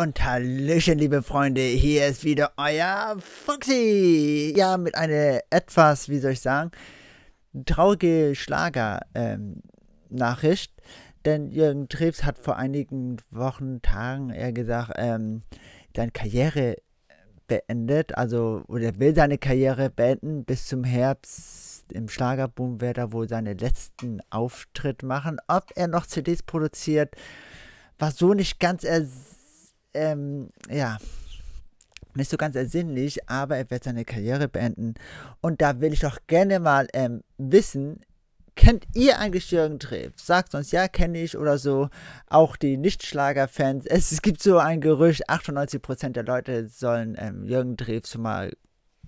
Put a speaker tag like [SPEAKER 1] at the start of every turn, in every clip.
[SPEAKER 1] Und Hallöchen, liebe Freunde, hier ist wieder euer Foxy. Ja, mit einer etwas, wie soll ich sagen, traurige Schlager-Nachricht. Ähm, Denn Jürgen Trebs hat vor einigen Wochen, Tagen, eher gesagt, ähm, seine Karriere beendet. Also, oder will seine Karriere beenden bis zum Herbst. Im Schlagerboom wird er wohl seinen letzten Auftritt machen. Ob er noch CDs produziert, war so nicht ganz ersichtlich ähm, ja, nicht so ganz ersinnlich, aber er wird seine Karriere beenden. Und da will ich doch gerne mal ähm, wissen, kennt ihr eigentlich Jürgen Drew? Sagt uns, ja, kenne ich oder so. Auch die Nichtschlager-Fans. Es, es, gibt so ein Gerücht, 98% der Leute sollen ähm, Jürgen Drew schon mal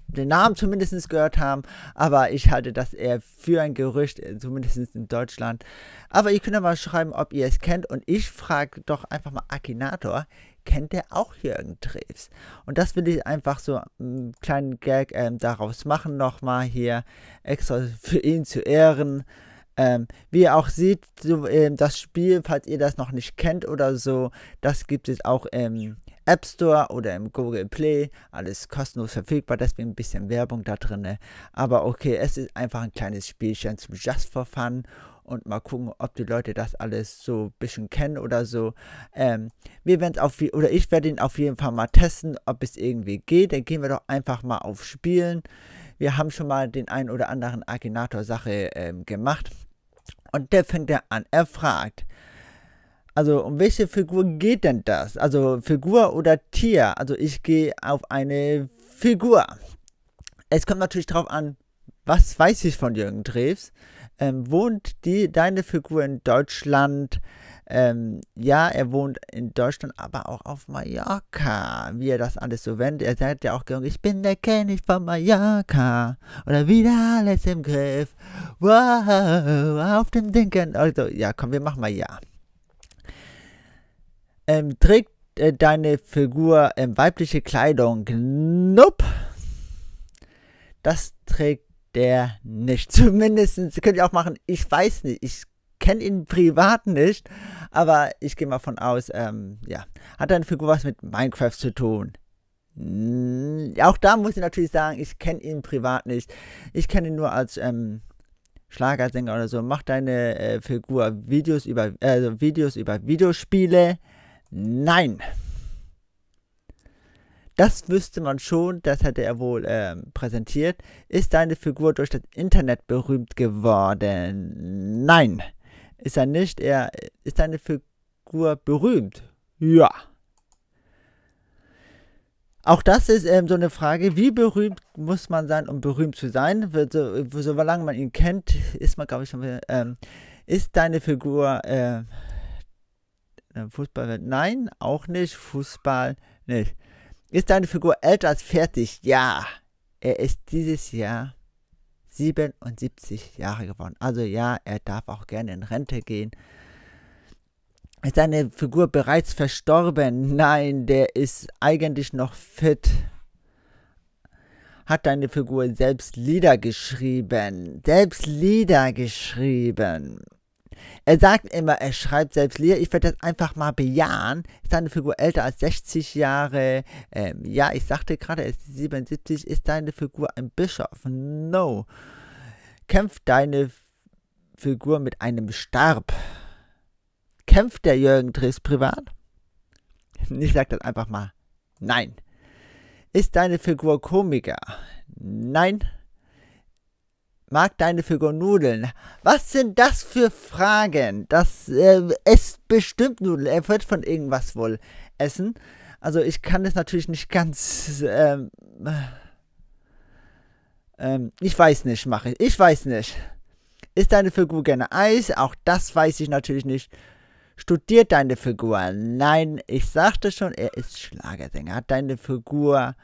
[SPEAKER 1] den Namen zumindest gehört haben, aber ich halte das eher für ein Gerücht, äh, zumindest in Deutschland. Aber ihr könnt ja mal schreiben, ob ihr es kennt und ich frage doch einfach mal Akinator, kennt der auch Jürgen Drews. Und das will ich einfach so einen hm, kleinen Gag ähm, daraus machen nochmal hier, extra für ihn zu ehren. Ähm, wie ihr auch seht, so, ähm, das Spiel, falls ihr das noch nicht kennt oder so, das gibt es auch im App Store oder im Google Play. Alles kostenlos verfügbar, deswegen ein bisschen Werbung da drin. Aber okay, es ist einfach ein kleines Spielchen zum Just for Fun und mal gucken, ob die Leute das alles so ein bisschen kennen oder so. Ähm, wir werden es auf oder ich werde ihn auf jeden Fall mal testen, ob es irgendwie geht. Dann gehen wir doch einfach mal auf Spielen. Wir haben schon mal den einen oder anderen Akinator-Sache ähm, gemacht. Und der fängt er an. Er fragt. Also um welche Figur geht denn das? Also Figur oder Tier? Also ich gehe auf eine Figur. Es kommt natürlich darauf an, was weiß ich von Jürgen Drews? Ähm, wohnt die, deine Figur in Deutschland? Ähm, ja, er wohnt in Deutschland, aber auch auf Mallorca. Wie er das alles so wendet. Er sagt ja auch ich bin der König von Mallorca. Oder wieder alles im Griff. Wow, auf dem Dinken. Also, ja, komm, wir machen mal ja. Ähm, trägt äh, deine Figur ähm, weibliche Kleidung? Nope. Das trägt der nicht. Zumindest könnt ihr auch machen, ich weiß nicht, ich kenne ihn privat nicht, aber ich gehe mal von aus, ähm, ja. Hat deine Figur was mit Minecraft zu tun? Hm, auch da muss ich natürlich sagen, ich kenne ihn privat nicht. Ich kenne ihn nur als ähm, Schlagersänger oder so. Macht deine äh, Figur Videos über, äh, Videos über Videospiele? Nein. Das wüsste man schon, das hätte er wohl ähm, präsentiert. Ist deine Figur durch das Internet berühmt geworden? Nein. Ist er nicht. Er ist deine Figur berühmt. Ja. Auch das ist ähm, so eine Frage, wie berühmt muss man sein, um berühmt zu sein? So, solange man ihn kennt, ist man, glaube ich, schon. Ähm, ist deine Figur äh, Fußball? Nein, auch nicht. Fußball nicht. Ist deine Figur älter als 40? Ja. Er ist dieses Jahr 77 Jahre geworden. Also ja, er darf auch gerne in Rente gehen. Ist deine Figur bereits verstorben? Nein, der ist eigentlich noch fit. Hat deine Figur selbst Lieder geschrieben? Selbst Lieder geschrieben. Er sagt immer, er schreibt selbst Lieder. Ich werde das einfach mal bejahen. Ist deine Figur älter als 60 Jahre? Ähm, ja, ich sagte gerade, er ist 77. Ist deine Figur ein Bischof? No. Kämpft deine Figur mit einem Stab? Kämpft der Jürgen Dres privat? Ich sage das einfach mal. Nein. Ist deine Figur Komiker? Nein mag deine Figur Nudeln. Was sind das für Fragen? Das äh, esst bestimmt Nudeln. Er wird von irgendwas wohl essen. Also ich kann das natürlich nicht ganz. Ähm, ähm, ich weiß nicht, mache ich. Ich weiß nicht. Ist deine Figur gerne Eis? Auch das weiß ich natürlich nicht. Studiert deine Figur? Nein, ich sagte schon, er ist Schlagersänger. Hat deine Figur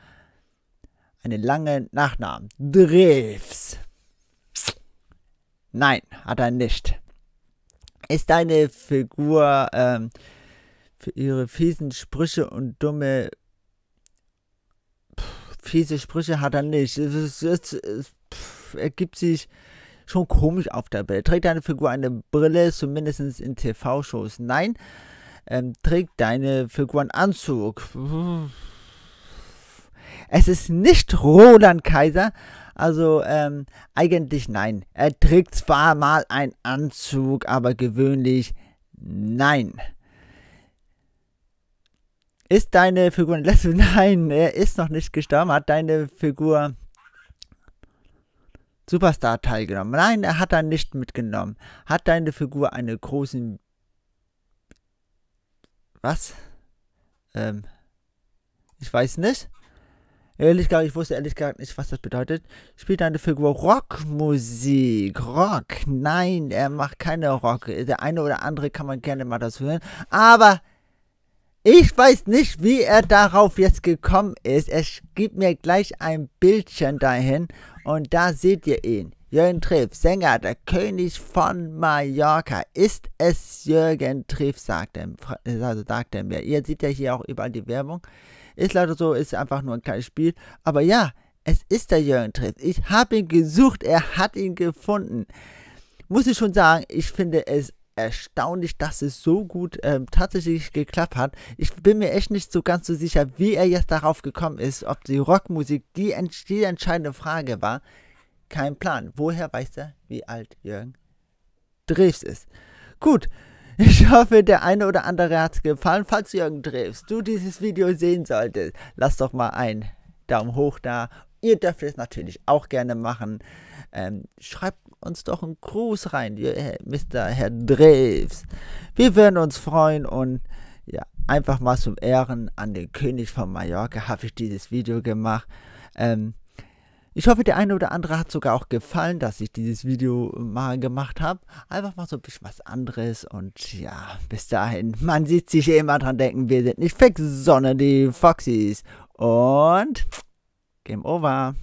[SPEAKER 1] einen langen Nachnamen? Dreves. Nein, hat er nicht. Ist deine Figur ähm, für ihre fiesen Sprüche und dumme. Pff, fiese Sprüche hat er nicht. Es, es, es pff, ergibt sich schon komisch auf der Welt. Trägt deine Figur eine Brille, zumindest in TV-Shows? Nein. Ähm, trägt deine Figur einen Anzug? Es ist nicht Roland Kaiser, also ähm, eigentlich nein. Er trägt zwar mal einen Anzug, aber gewöhnlich nein. Ist deine Figur lesbisch? Nein, er ist noch nicht gestorben. Hat deine Figur Superstar teilgenommen? Nein, er hat da nicht mitgenommen. Hat deine Figur eine große... Was? Ähm, ich weiß nicht. Ehrlich gesagt, ich wusste ehrlich gesagt nicht, was das bedeutet. Spielt eine Figur Rockmusik? Rock? Nein, er macht keine Rock. Der eine oder andere kann man gerne mal das hören. Aber ich weiß nicht, wie er darauf jetzt gekommen ist. Er gibt mir gleich ein Bildchen dahin und da seht ihr ihn. Jürgen Triff, Sänger, der König von Mallorca. Ist es Jürgen Triff, sagt er, also sagt er mir. Ihr seht ja hier auch überall die Werbung. Ist leider so, ist einfach nur ein kleines Spiel. Aber ja, es ist der Jürgen Triff. Ich habe ihn gesucht, er hat ihn gefunden. Muss ich schon sagen, ich finde es erstaunlich, dass es so gut ähm, tatsächlich geklappt hat. Ich bin mir echt nicht so ganz so sicher, wie er jetzt darauf gekommen ist, ob die Rockmusik die, die entscheidende Frage war keinen Plan. Woher weiß er, wie alt Jürgen Drews ist? Gut, ich hoffe, der eine oder andere hat es gefallen. Falls Jürgen Drews du dieses Video sehen solltest, lass doch mal einen Daumen hoch da. Ihr dürft es natürlich auch gerne machen. Ähm, schreibt uns doch einen Gruß rein, Mr. Äh, Herr Drews. Wir würden uns freuen und ja, einfach mal zum Ehren an den König von Mallorca habe ich dieses Video gemacht. Ähm, ich hoffe, der eine oder andere hat sogar auch gefallen, dass ich dieses Video mal gemacht habe. Einfach mal so ein bisschen was anderes und ja, bis dahin. Man sieht sich immer dran denken, wir sind nicht fix, sondern die Foxys. Und Game Over.